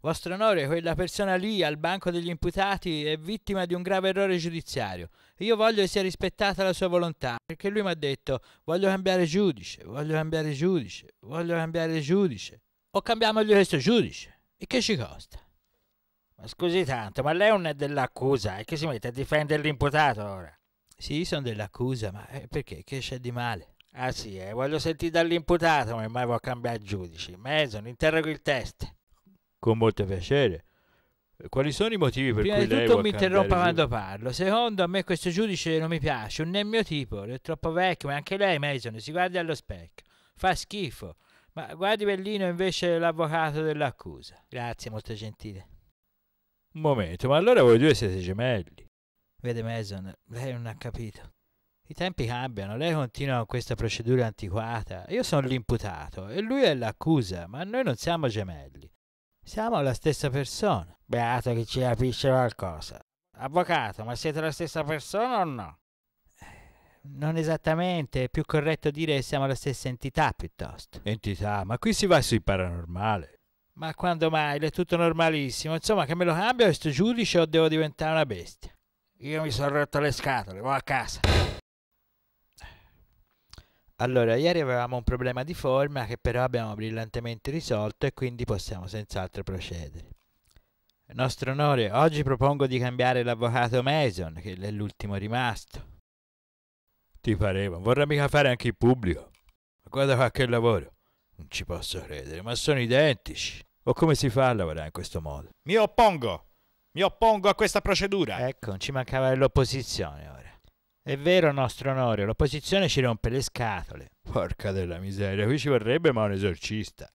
Vostro onore, quella persona lì al banco degli imputati è vittima di un grave errore giudiziario. Io voglio che sia rispettata la sua volontà, perché lui mi ha detto voglio cambiare giudice, voglio cambiare giudice, voglio cambiare giudice. O cambiamogli questo giudice. E che ci costa? Ma scusi tanto, ma lei non è dell'accusa e che si mette a difendere l'imputato ora? Sì, sono dell'accusa, ma eh, perché? Che c'è di male? Ah sì, eh, voglio sentire dall'imputato come mai vuol cambiare giudice. Mason, interrogo il test. Con molto piacere. Quali sono i motivi per Prima cui lei Prima di tutto mi interrompa quando parlo. Secondo, a me questo giudice non mi piace, non è il mio tipo, è troppo vecchio, ma anche lei, Mason, si guarda allo specchio. Fa schifo. Ma guardi Bellino invece l'avvocato dell'accusa. Grazie, molto gentile. Un momento, ma allora voi due siete gemelli. Vede Mason, lei non ha capito. I tempi cambiano, lei continua con questa procedura antiquata. Io sono l'imputato e lui è l'accusa, ma noi non siamo gemelli. Siamo la stessa persona. Beato che ci capisce qualcosa. Avvocato, ma siete la stessa persona o no? Non esattamente, è più corretto dire che siamo la stessa entità piuttosto. Entità, ma qui si va sui paranormale. Ma quando mai? È tutto normalissimo. Insomma, che me lo cambia questo giudice o devo diventare una bestia? Io mi sono rotto le scatole, vado a casa. Allora, ieri avevamo un problema di forma che però abbiamo brillantemente risolto e quindi possiamo senz'altro procedere. Nostro onore, oggi propongo di cambiare l'avvocato Mason, che è l'ultimo rimasto. Ti pareva, vorrà mica fare anche il pubblico. Ma guarda qua che lavoro. Non ci posso credere, ma sono identici. O come si fa a lavorare in questo modo? Mi oppongo! Mi oppongo a questa procedura! Ecco, non ci mancava l'opposizione ora. È vero, nostro Onorio, l'opposizione ci rompe le scatole. Porca della miseria, qui ci vorrebbe ma un esorcista.